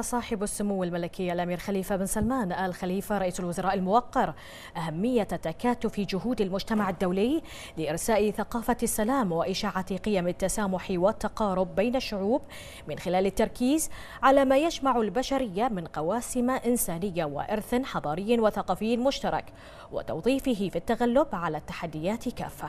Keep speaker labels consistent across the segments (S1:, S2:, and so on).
S1: صاحب السمو الملكي الامير خليفه بن سلمان ال خليفه رئيس الوزراء الموقر اهميه تكاتف جهود المجتمع الدولي لارساء ثقافه السلام واشاعه قيم التسامح والتقارب بين الشعوب من خلال التركيز على ما يجمع البشريه من قواسم انسانيه وارث حضاري وثقافي مشترك وتوظيفه في التغلب على التحديات كافه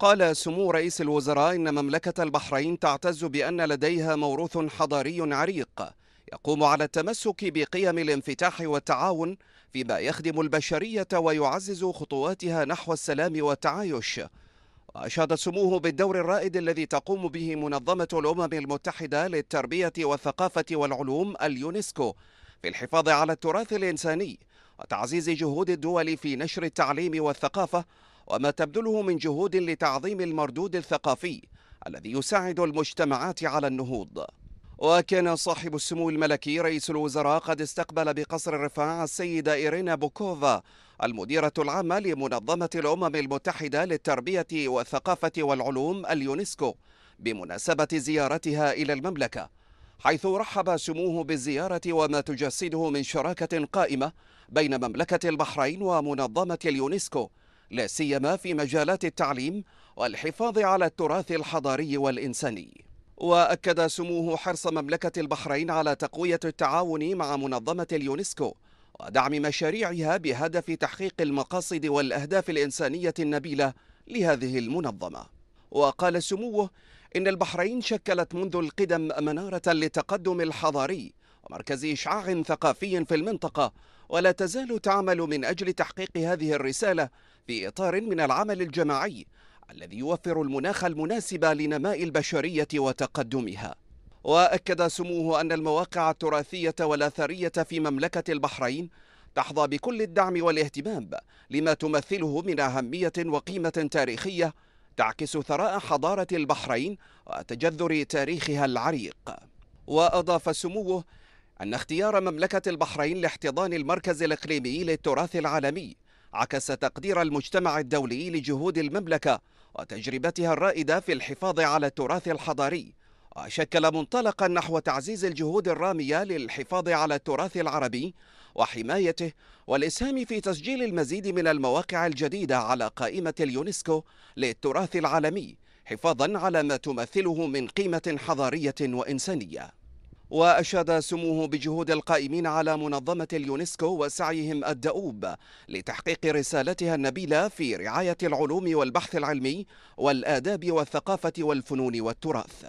S1: قال سمو رئيس الوزراء إن مملكة البحرين تعتز بأن لديها موروث حضاري عريق يقوم على التمسك بقيم الانفتاح والتعاون فيما يخدم البشرية ويعزز خطواتها نحو السلام والتعايش وأشاد سموه بالدور الرائد الذي تقوم به منظمة الأمم المتحدة للتربية والثقافة والعلوم اليونسكو في الحفاظ على التراث الإنساني وتعزيز جهود الدول في نشر التعليم والثقافة وما تبذله من جهود لتعظيم المردود الثقافي الذي يساعد المجتمعات على النهوض وكان صاحب السمو الملكي رئيس الوزراء قد استقبل بقصر الرفاع السيدة إيرينا بوكوفا المديرة العامة لمنظمة الأمم المتحدة للتربية والثقافة والعلوم اليونسكو بمناسبة زيارتها إلى المملكة حيث رحب سموه بالزيارة وما تجسده من شراكة قائمة بين مملكة البحرين ومنظمة اليونسكو لا سيما في مجالات التعليم والحفاظ على التراث الحضاري والإنساني وأكد سموه حرص مملكة البحرين على تقوية التعاون مع منظمة اليونسكو ودعم مشاريعها بهدف تحقيق المقاصد والأهداف الإنسانية النبيلة لهذه المنظمة وقال سموه إن البحرين شكلت منذ القدم منارة للتقدم الحضاري ومركز إشعاع ثقافي في المنطقة ولا تزال تعمل من أجل تحقيق هذه الرسالة في إطار من العمل الجماعي الذي يوفر المناخ المناسب لنماء البشرية وتقدمها وأكد سموه أن المواقع التراثية والأثرية في مملكة البحرين تحظى بكل الدعم والاهتمام لما تمثله من أهمية وقيمة تاريخية تعكس ثراء حضارة البحرين وتجذر تاريخها العريق وأضاف سموه أن اختيار مملكة البحرين لاحتضان المركز الإقليمي للتراث العالمي عكس تقدير المجتمع الدولي لجهود المملكة وتجربتها الرائدة في الحفاظ على التراث الحضاري وشكل منطلقا نحو تعزيز الجهود الرامية للحفاظ على التراث العربي وحمايته والإسهام في تسجيل المزيد من المواقع الجديدة على قائمة اليونسكو للتراث العالمي حفاظا على ما تمثله من قيمة حضارية وإنسانية وأشاد سموه بجهود القائمين على منظمة اليونسكو وسعيهم الدؤوب لتحقيق رسالتها النبيلة في رعاية العلوم والبحث العلمي والآداب والثقافة والفنون والتراث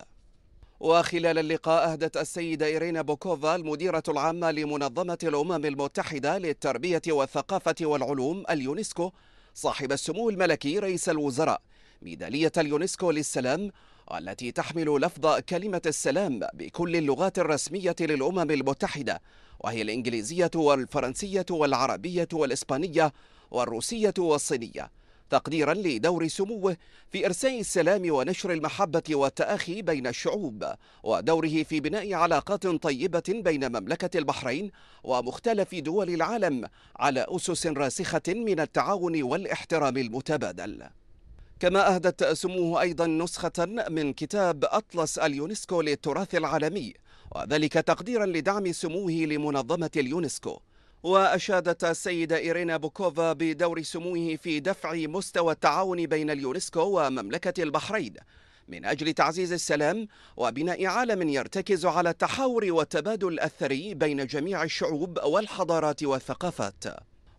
S1: وخلال اللقاء أهدت السيدة إيرينا بوكوفا المديرة العامة لمنظمة الأمم المتحدة للتربية والثقافة والعلوم اليونسكو صاحب السمو الملكي رئيس الوزراء ميدالية اليونسكو للسلام والتي تحمل لفظ كلمة السلام بكل اللغات الرسمية للأمم المتحدة وهي الإنجليزية والفرنسية والعربية والإسبانية والروسية والصينية تقديرا لدور سموه في إرساء السلام ونشر المحبة والتآخي بين الشعوب ودوره في بناء علاقات طيبة بين مملكة البحرين ومختلف دول العالم على أسس راسخة من التعاون والاحترام المتبادل كما أهدت سموه أيضا نسخة من كتاب أطلس اليونسكو للتراث العالمي وذلك تقديرا لدعم سموه لمنظمة اليونسكو وأشادت السيدة إيرينا بوكوفا بدور سموه في دفع مستوى التعاون بين اليونسكو ومملكة البحرين من أجل تعزيز السلام وبناء عالم يرتكز على التحاور والتبادل الثري بين جميع الشعوب والحضارات والثقافات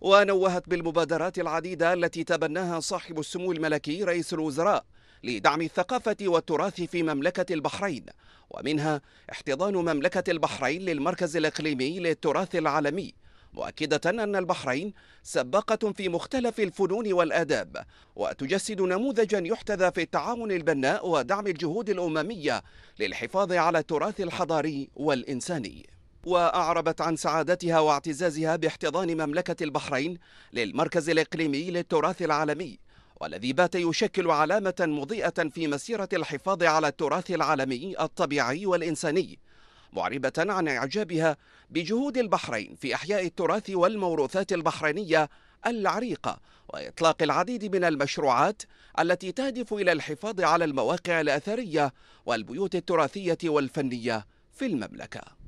S1: ونوهت بالمبادرات العديدة التي تبناها صاحب السمو الملكي رئيس الوزراء لدعم الثقافة والتراث في مملكة البحرين ومنها احتضان مملكة البحرين للمركز الإقليمي للتراث العالمي مؤكدة أن البحرين سباقة في مختلف الفنون والآداب وتجسد نموذجا يحتذى في التعاون البناء ودعم الجهود الأممية للحفاظ على التراث الحضاري والإنساني وأعربت عن سعادتها واعتزازها باحتضان مملكة البحرين للمركز الإقليمي للتراث العالمي والذي بات يشكل علامة مضيئة في مسيرة الحفاظ على التراث العالمي الطبيعي والإنساني معربة عن إعجابها بجهود البحرين في إحياء التراث والموروثات البحرينية العريقة وإطلاق العديد من المشروعات التي تهدف إلى الحفاظ على المواقع الأثرية والبيوت التراثية والفنية في المملكة